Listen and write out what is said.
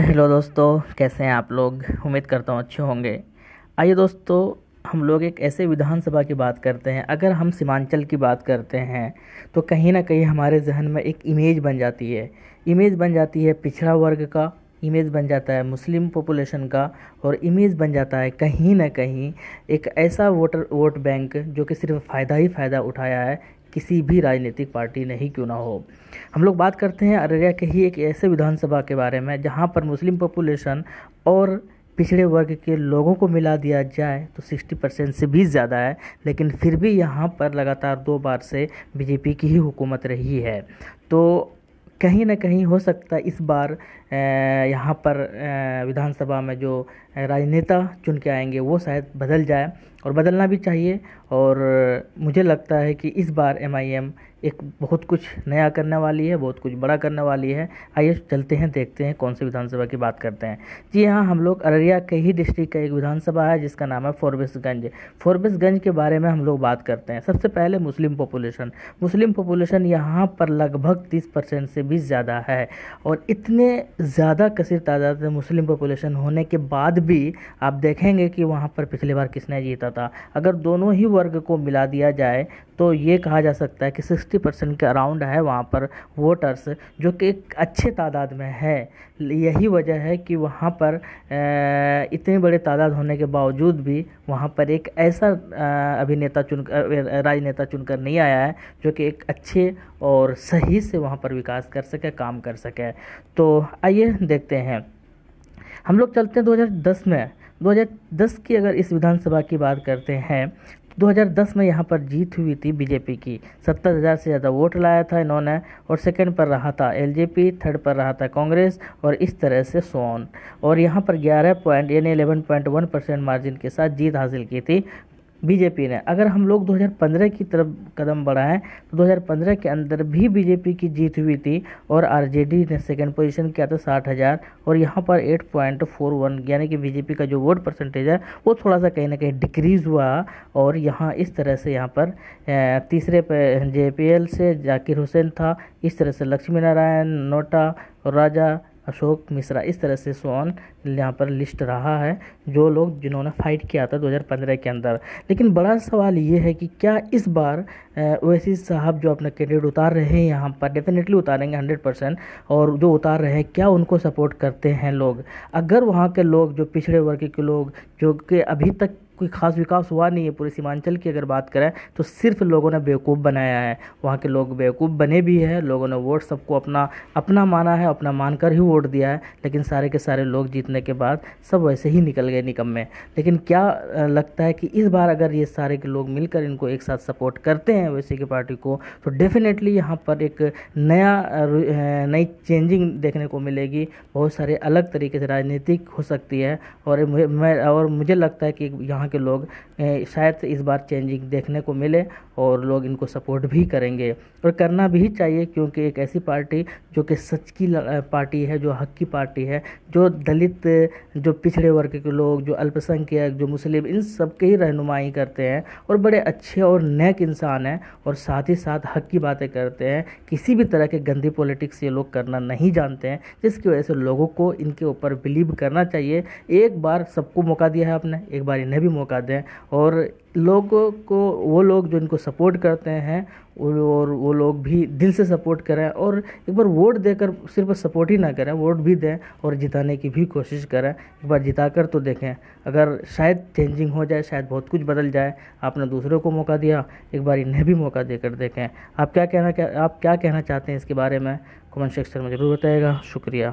hello दोस्तों कैसे हैं आप लोग उम्मीद करता हूँ अच्छे होंगे आइए दोस्तों हम लोग एक ऐसे विधानसभा की बात करते हैं अगर हम सीमांचल की बात करते हैं तो कहीं ना कहीं हमारे जहन में एक इमेज बन जाती है इमेज बन जाती है पिछड़ा वर्ग का इमेज बन जाता है मुस्लिम पॉपुलेशन का और इमेज बन जाता है कहीं ना कहीं एक ऐसा वोटर वोट बैंक जो कि सिर्फ फ़ायदा ही फ़ायदा उठाया है किसी भी राजनीतिक पार्टी नहीं क्यों ना हो हम लोग बात करते हैं अररिया के ही एक ऐसे विधानसभा के बारे में जहाँ पर मुस्लिम पॉपुलेशन और पिछड़े वर्ग के लोगों को मिला दिया जाए तो 60 परसेंट से भी ज़्यादा है लेकिन फिर भी यहाँ पर लगातार दो बार से बीजेपी की ही हुकूमत रही है तो कहीं ना कहीं हो सकता है इस बार यहाँ पर विधानसभा में जो राजनेता चुन के आएंगे वो शायद बदल जाए और बदलना भी चाहिए और मुझे लगता है कि इस बार एम आई एम एक बहुत कुछ नया करने वाली है बहुत कुछ बड़ा करने वाली है आइए चलते हैं देखते हैं कौन से विधानसभा की बात करते हैं जी हाँ हम लोग अररिया के ही डिस्ट्रिक्ट का एक विधानसभा है जिसका नाम है फोरबिसगंज फोरबिसगंज के बारे में हम लोग बात करते हैं सबसे पहले मुस्लिम पॉपुलेशन मुस्लिम पॉपुलेशन यहाँ पर लगभग तीस परसेंट से भी ज़्यादा है और इतने ज़्यादा कसर तादाद में मुस्लिम पॉपुलेशन होने के बाद भी आप देखेंगे कि वहाँ पर पिछली बार किसने जीता था अगर दोनों ही वर्ग को मिला दिया जाए तो ये कहा जा सकता है कि 60 परसेंट के अराउंड है वहाँ पर वोटर्स जो कि एक अच्छे तादाद में है यही वजह है कि वहाँ पर इतने बड़े तादाद होने के बावजूद भी वहाँ पर एक ऐसा अभिनेता चुन राजनेता चुनकर नहीं आया है जो कि एक अच्छे और सही से वहाँ पर विकास कर सके काम कर सके तो आइए देखते हैं हम लोग चलते हैं 2010 में 2010 की अगर इस विधानसभा की बात करते हैं 2010 में यहाँ पर जीत हुई थी बीजेपी की सत्तर हज़ार से ज़्यादा वोट लाया था इन्होंने और सेकंड पर रहा था एलजेपी थर्ड पर रहा था कांग्रेस और इस तरह से सोन और यहाँ पर 11 पॉइंट यानी 11.1 परसेंट मार्जिन के साथ जीत हासिल की थी बीजेपी ने अगर हम लोग 2015 की तरफ कदम बढ़ाएं तो 2015 के अंदर भी बीजेपी की जीत हुई थी और आरजेडी ने सेकंड पोजीशन किया था साठ हज़ार और यहाँ पर 8.41 यानी कि बीजेपी का जो वोट परसेंटेज है वो थोड़ा सा कहीं ना कहीं डिक्रीज़ हुआ और यहाँ इस तरह से यहाँ पर तीसरे पे जे से जाकिर हुसैन था इस तरह से लक्ष्मी नारायण नोटा राजा अशोक मिश्रा इस तरह से सोन यहाँ पर लिस्ट रहा है जो लोग जिन्होंने फाइट किया था 2015 के अंदर लेकिन बड़ा सवाल ये है कि क्या इस बार ओवैसी साहब जो अपना कैंडिडेट उतार रहे हैं यहाँ पर डेफिनेटली उतारेंगे हंड्रेड परसेंट और जो उतार रहे हैं क्या उनको सपोर्ट करते हैं लोग अगर वहाँ के लोग जो पिछड़े वर्ग के लोग जो कि अभी तक कोई ख़ास विकास हुआ नहीं है पूरे सीमांचल की अगर बात करें तो सिर्फ लोगों ने बेवकूफ़ बनाया है वहाँ के लोग बेवकूफ़ बने भी हैं लोगों ने वोट सबको अपना अपना माना है अपना मानकर ही वोट दिया है लेकिन सारे के सारे लोग जीतने के बाद सब वैसे ही निकल गए निकम में लेकिन क्या लगता है कि इस बार अगर ये सारे के लोग मिलकर इनको एक साथ सपोर्ट करते हैं वैसे की पार्टी को तो डेफिनेटली यहाँ पर एक नया नई चेंजिंग देखने को मिलेगी बहुत सारे अलग तरीके से राजनीतिक हो सकती है और मैं और मुझे लगता है कि यहाँ के लोग शायद इस बार चेंजिंग देखने को मिले और लोग इनको सपोर्ट भी करेंगे और करना भी चाहिए क्योंकि एक ऐसी पार्टी जो कि सच की पार्टी है जो हक की पार्टी है जो दलित जो पिछड़े वर्ग के लोग जो अल्पसंख्यक जो मुस्लिम इन सब के ही रहनुमाई करते हैं और बड़े अच्छे और नेक इंसान हैं और साथ ही साथ हक की बातें करते हैं किसी भी तरह के गंदी पॉलिटिक्स ये लोग करना नहीं जानते हैं जिसकी वजह से लोगों को इनके ऊपर बिलीव करना चाहिए एक बार सबको मौका दिया है आपने एक बार इन्हें भी मौका दें और लोगों को वो लोग जो इनको सपोर्ट करते हैं और वो लोग भी दिल से सपोर्ट करें और एक बार वोट देकर सिर्फ सपोर्ट ही ना करें वोट भी दें और जिताने की भी कोशिश करें एक बार जिता कर तो देखें अगर शायद चेंजिंग हो जाए शायद बहुत कुछ बदल जाए आपने दूसरों को मौका दिया एक बार इन्हें भी मौका देकर देखें आप क्या कहना आप क्या कहना चाहते हैं इसके बारे में कमेंट सेक्शन में ज़रूर बताएगा शुक्रिया